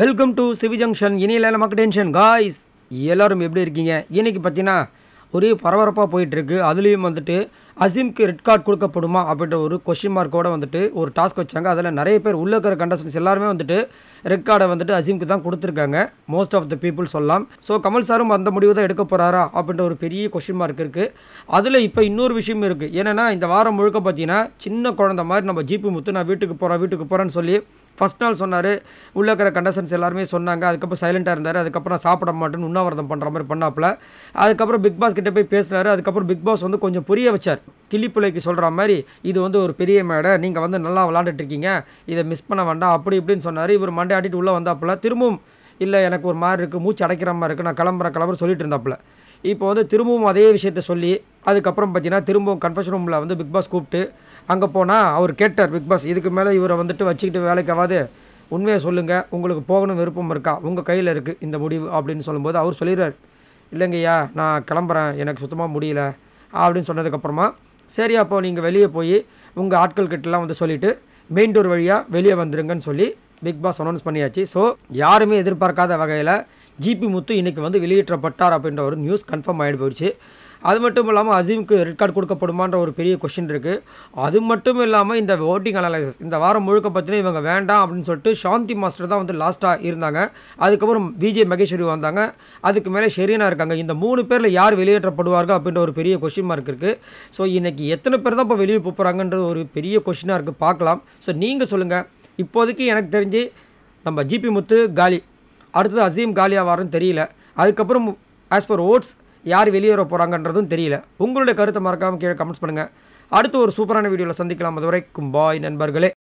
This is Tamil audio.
வெல்கம் டு சிவி ஜங்ஷன் இனியில் நமக்கு டென்ஷன் காய்ஸ் எல்லோரும் எப்படி இருக்கீங்க இன்றைக்கி பார்த்தீங்கன்னா ஒரே பரபரப்பாக போயிட்டுருக்கு அதுலேயும் வந்துட்டு அசீம்க்கு ரெட் கார்டு கொடுக்கப்படுமா அப்படின்ற ஒரு கொஷின் மார்க்கோடு வந்துட்டு ஒரு டாஸ்க் வச்சாங்க அதில் நிறைய பேர் உள்ளே இருக்கிற கண்டஸ்டன்ஸ் எல்லாருமே வந்துட்டு ரெட் கார்டை வந்துட்டு அசீம்க்கு தான் கொடுத்துருக்காங்க மோஸ்ட் ஆஃப் த பீப்புள் சொல்லலாம் ஸோ கமல் சாரும் அந்த முடிவு தான் எடுக்க போகிறாரா அப்படின்ற ஒரு பெரிய கொஷின் மார்க் இருக்குது அதில் இப்போ இன்னொரு விஷயம் இருக்குது என்னென்னா இந்த வாரம் முழுக்க பார்த்தீங்கன்னா சின்ன குழந்த மாதிரி நம்ம ஜிபி முத்து நான் வீட்டுக்கு போகிறேன் வீட்டுக்கு போகிறேன்னு சொல்லி ஃபஸ்ட் நாள் சொன்னார் உள்ளே இருக்கிற கண்டசன்ஸ் எல்லாருமே சொன்னாங்க அதுக்கப்புறம் சைலண்ட்டாக இருந்தார் அதுக்கப்புறம் சாப்பிட மாட்டேன்னு உண்ணாவிரதம் பண்ணுற மாதிரி பண்ணாப்புல அதுக்கப்புறம் பிக் பாஸ் கிட்டே போய் பேசினார் அதுக்கப்புறம் பிக் பாஸ் வந்து கொஞ்சம் புரிய வச்சார் கிளிப்பிள்ளைக்கு சொல்கிற மாதிரி இது வந்து ஒரு பெரிய மேடை நீங்கள் வந்து நல்லா விளாண்டுட்ருக்கீங்க இதை மிஸ் பண்ண வேண்டாம் அப்படி இப்படின்னு சொன்னார் இவர் மண்டை ஆட்டிட்டு உள்ளே வந்தாப்புல திரும்பவும் இல்லை எனக்கு ஒரு மாதிரி இருக்குது மூச்சு அடைக்கிற மாதிரி இருக்குது நான் கிளம்புறேன் கிளம்புற சொல்லிட்டு இருந்தாப்புல இப்போ வந்து திரும்பவும் அதே விஷயத்த சொல்லி அதுக்கப்புறம் பார்த்தீங்கன்னா திரும்பவும் கன்ஃபர்ஷன் ரூமில் வந்து பிக் பாஸ் கூப்பிட்டு அங்கே போனால் அவர் கேட்டார் பிக் பாஸ் இதுக்கு மேலே இவரை வந்துட்டு வச்சுக்கிட்டு வேலைக்காவது உண்மையை சொல்லுங்கள் உங்களுக்கு போகணும் விருப்பம் இருக்கா உங்கள் கையில் இருக்குது இந்த முடிவு அப்படின்னு சொல்லும்போது அவர் சொல்லிடுறார் இல்லைங்கய்யா நான் கிளம்புறேன் எனக்கு சுத்தமாக முடியல அப்படின்னு சொன்னதுக்கப்புறமா சரி அப்போ நீங்கள் வெளியே போய் உங்கள் ஆட்கள் கிட்டலாம் வந்து சொல்லிவிட்டு மெயின் டோர் வழியாக வெளியே வந்துருங்கன்னு சொல்லி பிக் பாஸ் அனௌன்ஸ் பண்ணியாச்சு ஸோ யாருமே எதிர்பார்க்காத வகையில் ஜிபி முத்து இன்றைக்கி வந்து வெளியேற்றப்பட்டார் அப்படின்ற ஒரு நியூஸ் கன்ஃபார்ம் ஆகிட்டு போயிடுச்சு அது மட்டும் இல்லாமல் அசீமுக்கு ரெட் கார்டு கொடுக்கப்படுமான்ற ஒரு பெரிய கொஷின் இருக்குது அது மட்டும் இல்லாமல் இந்த ஓட்டிங் அனலைசஸ் இந்த வாரம் முழுக்க பார்த்தீங்கன்னா இவங்க வேண்டாம் அப்படின்னு சொல்லிட்டு சாந்தி மாஸ்டர் தான் வந்து லாஸ்ட்டாக இருந்தாங்க அதுக்கப்புறம் விஜய் மகேஸ்வரி வந்தாங்க அதுக்கு மேலே ஷெரீனா இருக்காங்க இந்த மூணு பேரில் யார் வெளியேற்றப்படுவார்கள் அப்படின்ற ஒரு பெரிய கொஷின் மார்க் இருக்குது ஸோ இன்றைக்கி எத்தனை பேர் தான் இப்போ வெளியே போகிறாங்கன்ற ஒரு பெரிய கொஷினாக இருக்குது பார்க்கலாம் ஸோ நீங்கள் சொல்லுங்கள் இப்போதைக்கு எனக்கு தெரிஞ்சு நம்ம ஜிபி முத்து காலி அடுத்தது அசீம் காலியாவாருன்னு தெரியல அதுக்கப்புறம் ஆஸ் பர் ஓட்ஸ் யார் வெளியேற போகிறாங்கன்றதும் தெரியல உங்களுடைய கருத்தை மறக்காமல் கீழே கமெண்ட்ஸ் பண்ணுங்கள் அடுத்து ஒரு சூப்பரான வீடியோவில் சந்திக்கலாம் அதுவரைக்கும் பாய் நண்பர்களே